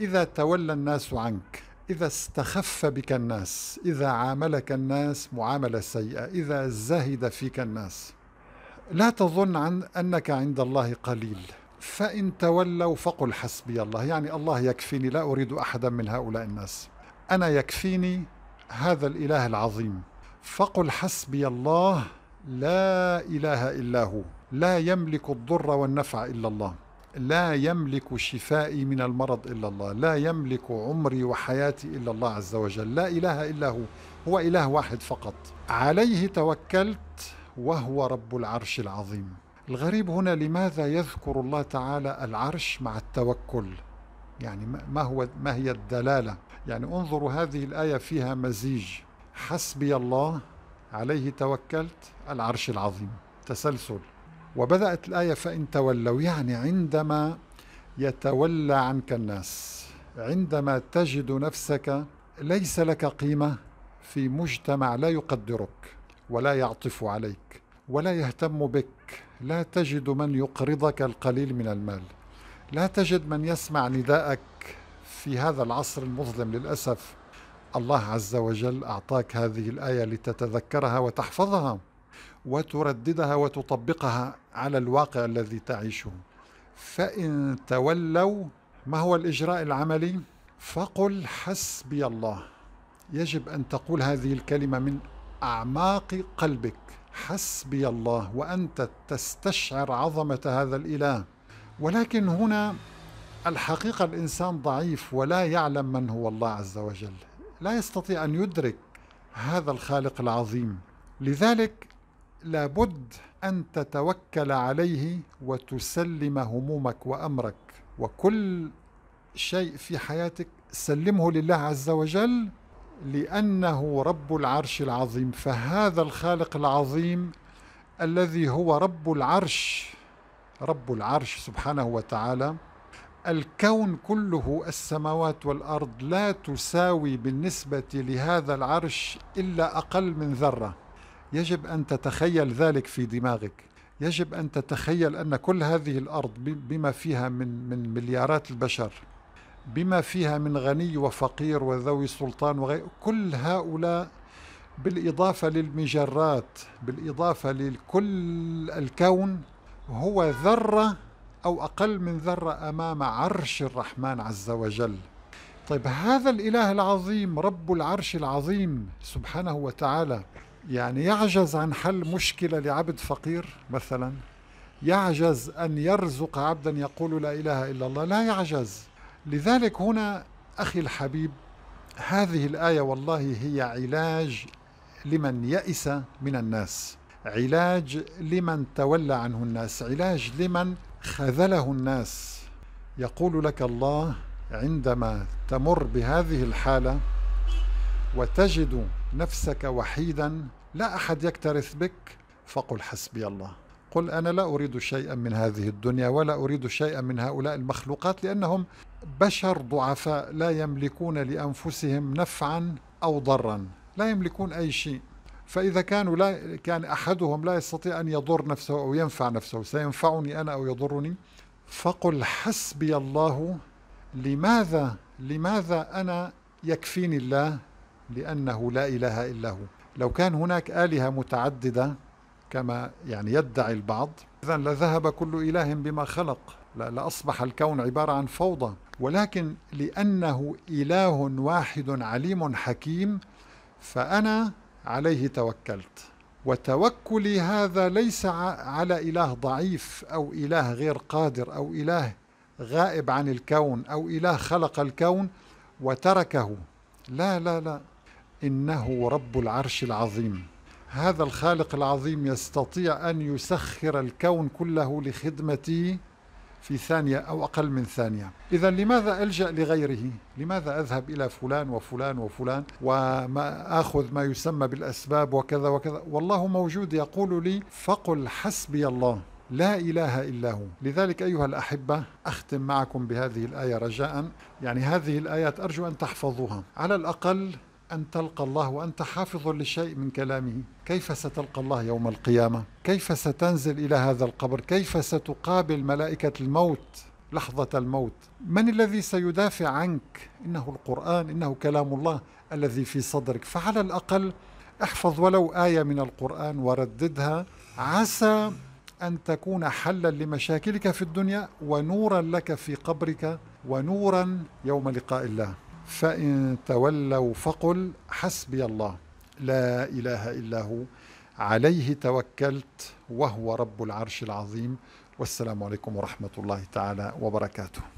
إذا تولى الناس عنك إذا استخف بك الناس إذا عاملك الناس معاملة سيئة إذا زهد فيك الناس لا تظن عن أنك عند الله قليل فإن تولوا فقل حسبي الله يعني الله يكفيني لا أريد أحدا من هؤلاء الناس أنا يكفيني هذا الإله العظيم فقل حسبي الله لا إله إلا هو لا يملك الضر والنفع إلا الله لا يملك شفائي من المرض إلا الله لا يملك عمري وحياتي إلا الله عز وجل لا إله إلا هو هو إله واحد فقط عليه توكلت وهو رب العرش العظيم الغريب هنا لماذا يذكر الله تعالى العرش مع التوكل يعني ما هو ما هي الدلاله يعني انظروا هذه الايه فيها مزيج حسبي الله عليه توكلت العرش العظيم تسلسل وبدأت الآية فإن تولوا يعني عندما يتولى عنك الناس عندما تجد نفسك ليس لك قيمة في مجتمع لا يقدرك ولا يعطف عليك ولا يهتم بك لا تجد من يقرضك القليل من المال لا تجد من يسمع نداءك في هذا العصر المظلم للأسف الله عز وجل أعطاك هذه الآية لتتذكرها وتحفظها وترددها وتطبقها على الواقع الذي تعيشه فإن تولوا ما هو الإجراء العملي؟ فقل حسبي الله يجب أن تقول هذه الكلمة من أعماق قلبك حسبي الله وأنت تستشعر عظمة هذا الإله ولكن هنا الحقيقة الإنسان ضعيف ولا يعلم من هو الله عز وجل لا يستطيع أن يدرك هذا الخالق العظيم لذلك لابد أن تتوكل عليه وتسلم همومك وأمرك وكل شيء في حياتك سلمه لله عز وجل لأنه رب العرش العظيم فهذا الخالق العظيم الذي هو رب العرش رب العرش سبحانه وتعالى الكون كله السماوات والارض لا تساوي بالنسبه لهذا العرش الا اقل من ذره يجب أن تتخيل ذلك في دماغك يجب أن تتخيل أن كل هذه الأرض بما فيها من, من مليارات البشر بما فيها من غني وفقير وذوي سلطان وغير كل هؤلاء بالإضافة للمجرات بالإضافة لكل الكون هو ذرة أو أقل من ذرة أمام عرش الرحمن عز وجل طيب هذا الإله العظيم رب العرش العظيم سبحانه وتعالى يعني يعجز عن حل مشكلة لعبد فقير مثلا يعجز أن يرزق عبدا يقول لا إله إلا الله لا يعجز لذلك هنا أخي الحبيب هذه الآية والله هي علاج لمن يئس من الناس علاج لمن تولى عنه الناس علاج لمن خذله الناس يقول لك الله عندما تمر بهذه الحالة وتجد نفسك وحيدا لا أحد يكترث بك فقل حسبي الله قل أنا لا أريد شيئا من هذه الدنيا ولا أريد شيئا من هؤلاء المخلوقات لأنهم بشر ضعفاء لا يملكون لأنفسهم نفعا أو ضرا لا يملكون أي شيء فإذا كانوا لا كان أحدهم لا يستطيع أن يضر نفسه أو ينفع نفسه سينفعني أنا أو يضرني فقل حسبي الله لماذا لماذا أنا يكفيني الله لأنه لا إله إلا هو لو كان هناك آلهة متعددة كما يعني يدعي البعض إذا لذهب كل إله بما خلق لأصبح الكون عبارة عن فوضى ولكن لأنه إله واحد عليم حكيم فأنا عليه توكلت وتوكلي هذا ليس على إله ضعيف أو إله غير قادر أو إله غائب عن الكون أو إله خلق الكون وتركه لا لا لا إنه رب العرش العظيم هذا الخالق العظيم يستطيع أن يسخر الكون كله لخدمتي في ثانية أو أقل من ثانية إذا لماذا ألجأ لغيره لماذا أذهب إلى فلان وفلان وفلان وما أخذ ما يسمى بالأسباب وكذا وكذا والله موجود يقول لي فقل حسبي الله لا إله إلا هو لذلك أيها الأحبة أختم معكم بهذه الآية رجاء يعني هذه الآيات أرجو أن تحفظوها على الأقل أن تلقى الله وأنت حافظ لشيء من كلامه كيف ستلقى الله يوم القيامة كيف ستنزل إلى هذا القبر كيف ستقابل ملائكة الموت لحظة الموت من الذي سيدافع عنك إنه القرآن إنه كلام الله الذي في صدرك فعلى الأقل احفظ ولو آية من القرآن ورددها عسى أن تكون حلا لمشاكلك في الدنيا ونورا لك في قبرك ونورا يوم لقاء الله فإن تولوا فقل حسبي الله لا إله إلا هو عليه توكلت وهو رب العرش العظيم والسلام عليكم ورحمة الله تعالى وبركاته